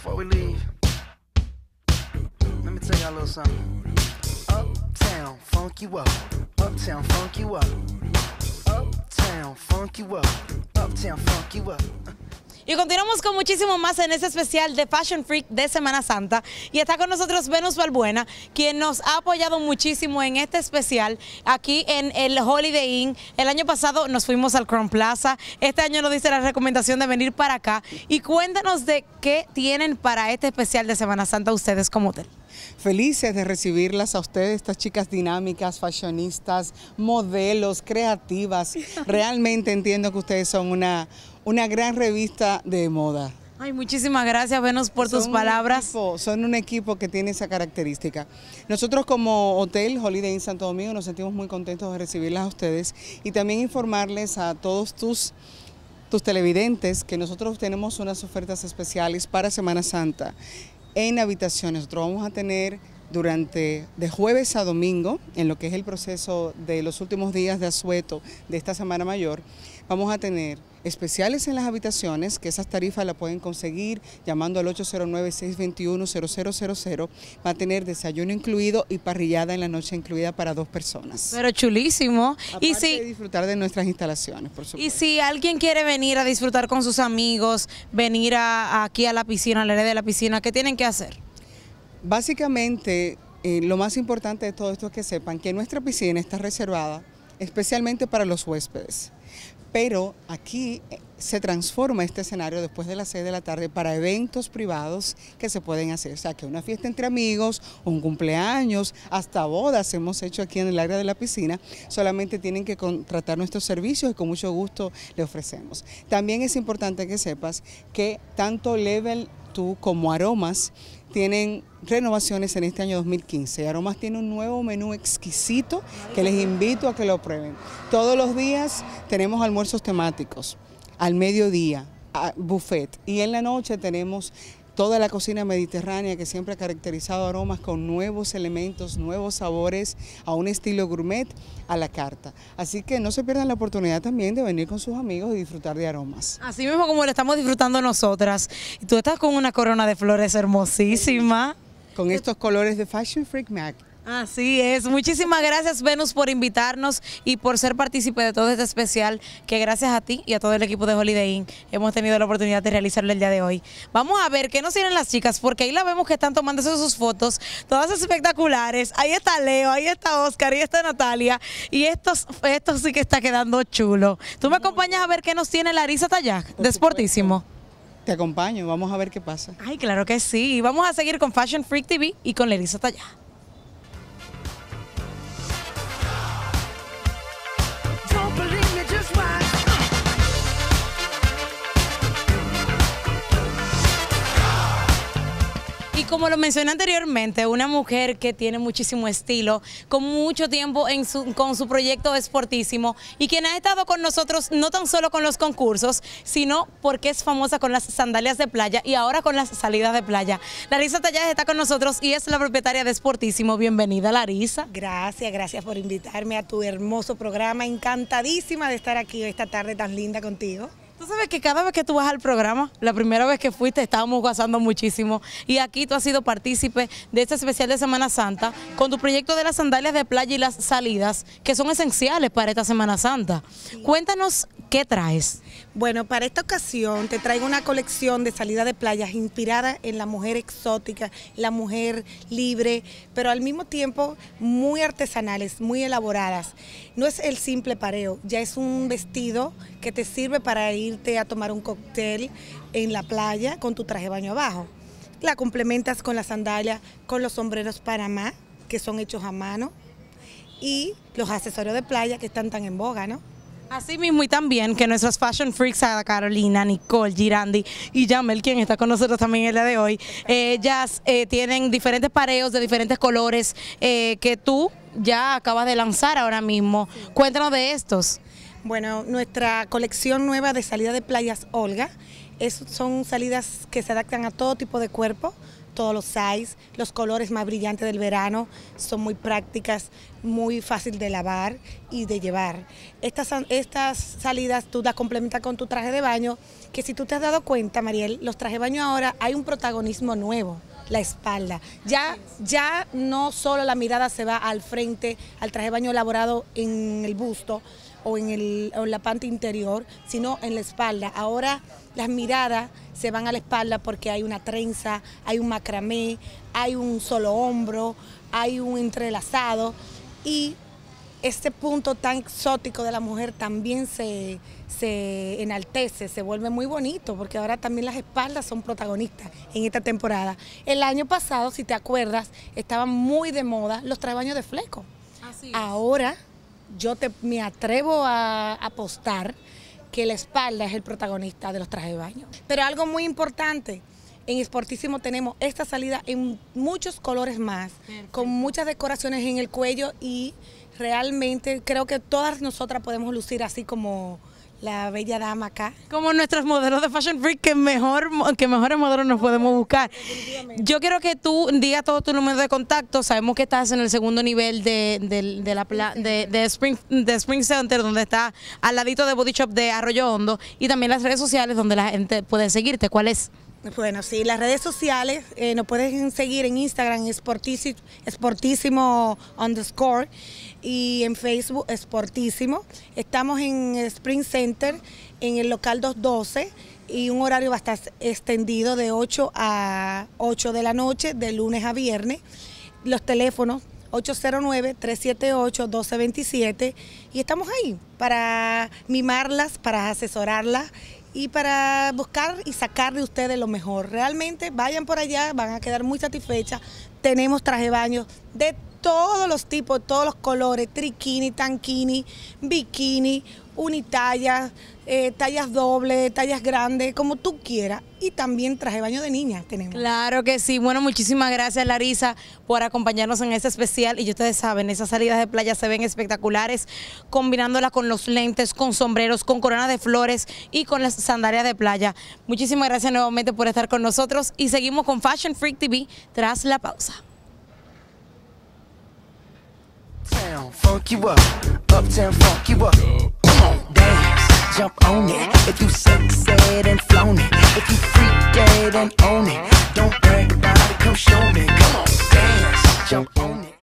before we leave, let me tell y'all a little something. Uptown, funk you up. Uptown, funk you up. Uptown, funk you up. Uptown, funk you up. Y continuamos con muchísimo más en este especial de Fashion Freak de Semana Santa. Y está con nosotros Venus Balbuena, quien nos ha apoyado muchísimo en este especial aquí en el Holiday Inn. El año pasado nos fuimos al Crown Plaza. Este año nos dice la recomendación de venir para acá. Y cuéntanos de qué tienen para este especial de Semana Santa ustedes como hotel. Felices de recibirlas a ustedes, estas chicas dinámicas, fashionistas, modelos, creativas. Realmente entiendo que ustedes son una, una gran revista de moda. Ay, muchísimas gracias, Venus, por tus palabras. son un equipo que tiene esa característica. Nosotros como Hotel Holiday Inn Santo Domingo nos sentimos muy contentos de recibirlas a ustedes y también informarles a todos tus tus televidentes que nosotros tenemos unas ofertas especiales para Semana Santa en habitaciones. Nosotros vamos a tener durante de jueves a domingo, en lo que es el proceso de los últimos días de asueto de esta Semana Mayor, vamos a tener especiales en las habitaciones, que esas tarifas la pueden conseguir llamando al 809 621 000 Va a tener desayuno incluido y parrillada en la noche incluida para dos personas. Pero chulísimo. y si, disfrutar de nuestras instalaciones, por supuesto. Y si alguien quiere venir a disfrutar con sus amigos, venir aquí a la piscina, al área de la piscina, ¿qué tienen que hacer? Básicamente, eh, lo más importante de todo esto es que sepan que nuestra piscina está reservada especialmente para los huéspedes. Pero aquí eh, se transforma este escenario después de las 6 de la tarde para eventos privados que se pueden hacer. O sea, que una fiesta entre amigos, un cumpleaños, hasta bodas hemos hecho aquí en el área de la piscina. Solamente tienen que contratar nuestros servicios y con mucho gusto le ofrecemos. También es importante que sepas que tanto Level 2 como Aromas tienen renovaciones en este año 2015. Y Aromas tiene un nuevo menú exquisito que les invito a que lo prueben. Todos los días tenemos almuerzos temáticos, al mediodía, a buffet, y en la noche tenemos toda la cocina mediterránea que siempre ha caracterizado aromas con nuevos elementos, nuevos sabores, a un estilo gourmet a la carta. Así que no se pierdan la oportunidad también de venir con sus amigos y disfrutar de aromas. Así mismo como lo estamos disfrutando nosotras. Y tú estás con una corona de flores hermosísima. Con estos colores de Fashion Freak Mac Así es. Muchísimas gracias, Venus, por invitarnos y por ser partícipe de todo este especial que gracias a ti y a todo el equipo de Holiday Inn hemos tenido la oportunidad de realizarlo el día de hoy. Vamos a ver qué nos tienen las chicas, porque ahí la vemos que están tomando sus fotos, todas espectaculares. Ahí está Leo, ahí está Oscar, y está Natalia. Y esto sí que está quedando chulo. ¿Tú me acompañas a ver qué nos tiene Larisa Tayak, de Sportísimo? Te acompaño, vamos a ver qué pasa. Ay, claro que sí. Vamos a seguir con Fashion Freak TV y con Larisa Tayak. como lo mencioné anteriormente, una mujer que tiene muchísimo estilo, con mucho tiempo en con su proyecto esportísimo y quien ha estado con nosotros no tan solo con los concursos, sino porque es famosa con las sandalias de playa y ahora con las salidas de playa. Larisa Tallares está con nosotros y es la propietaria de Esportísimo. Bienvenida, Larisa. Gracias, gracias por invitarme a tu hermoso programa. Encantadísima de estar aquí esta tarde tan linda contigo. Tú sabes que cada vez que tú vas al programa, la primera vez que fuiste estábamos gozando muchísimo y aquí tú has sido partícipe de este especial de Semana Santa con tu proyecto de las sandalias de playa y las salidas que son esenciales para esta Semana Santa. Cuéntanos qué traes. Bueno, para esta ocasión te traigo una colección de salidas de playas inspirada en la mujer exótica, la mujer libre, pero al mismo tiempo muy artesanales, muy elaboradas. No es el simple pareo, ya es un vestido que te sirve para ir irte a tomar un cóctel en la playa con tu traje baño abajo. La complementas con las sandalias, con los sombreros Panamá, que son hechos a mano, y los accesorios de playa que están tan en boga, ¿no? Así mismo y también que nuestras fashion freaks, a Carolina, Nicole, Girandi y Jamel, quien está con nosotros también el día de hoy, ellas eh, tienen diferentes pareos de diferentes colores eh, que tú ya acabas de lanzar ahora mismo. Cuéntanos de estos. Bueno, nuestra colección nueva de salida de playas Olga son salidas que se adaptan a todo tipo de cuerpo, todos los size, los colores más brillantes del verano, son muy prácticas, muy fácil de lavar y de llevar. Estas, estas salidas tú las complementas con tu traje de baño, que si tú te has dado cuenta, Mariel, los trajes de baño ahora hay un protagonismo nuevo la espalda. Ya, ya no solo la mirada se va al frente, al traje de baño elaborado en el busto, o en, el, la parte interior, sino en la espalda. Ahora las miradas se van a la espalda porque hay una trenza, hay un macramé, hay un solo hombro, hay un entrelazado y este punto tan exótico de la mujer también se, se, enaltece, se vuelve muy bonito, porque ahora también las espaldas son protagonistas en esta temporada. El año pasado, si te acuerdas, estaban muy de moda los trabaños de fleco. Así Ahora yo te, me atrevo a apostar que la espalda es el protagonista de los trajes de baño. Pero algo muy importante, en Sportísimo tenemos esta salida en muchos colores más, con muchas decoraciones en el cuello y realmente creo que todas nosotras podemos lucir así como la bella dama acá. Como nuestros modelos de Fashion Freak, que, mejor, que mejores modelos nos podemos buscar. Yo quiero que tú digas todo tu número de contacto. Sabemos que estás en el segundo nivel de, la, de, de, Spring, de Spring Center, donde está al ladito de Body Shop de Arroyo Hondo, y también las redes sociales donde la gente puede seguirte. ¿Cuál es? Bueno, sí, las redes sociales eh, nos pueden seguir en Instagram, esportísimo, underscore, y en Facebook, esportísimo. Estamos en Spring Center, en el local 212, y un horario va a estar extendido de 8 a 8 de la noche, de lunes a viernes. Los teléfonos 809-378-1227 y estamos ahí para mimarlas, para asesorarlas y para buscar y sacar de ustedes lo mejor. Realmente vayan por allá, van a quedar muy satisfechas. Tenemos traje baño de todos los tipos, todos los colores, triquini, tanquini, bikini, unitallas, eh, tallas dobles, tallas grandes, como tú quieras. Y también traje baño de niña tenemos. Claro que sí. Bueno, muchísimas gracias Larisa por acompañarnos en este especial. Y ustedes saben, esas salidas de playa se ven espectaculares, combinándolas con los lentes, con sombreros, con corona de flores y con las sandalias de playa. Muchísimas gracias nuevamente por estar con nosotros y seguimos con Fashion Freak TV tras la pausa. Uptown, funk you up. Uptown, funk you up. Come on, dance, jump on it. If you succeed and flown it, if you freak dead and own it, don't brag about it. Come show me. Come on, dance, jump on it.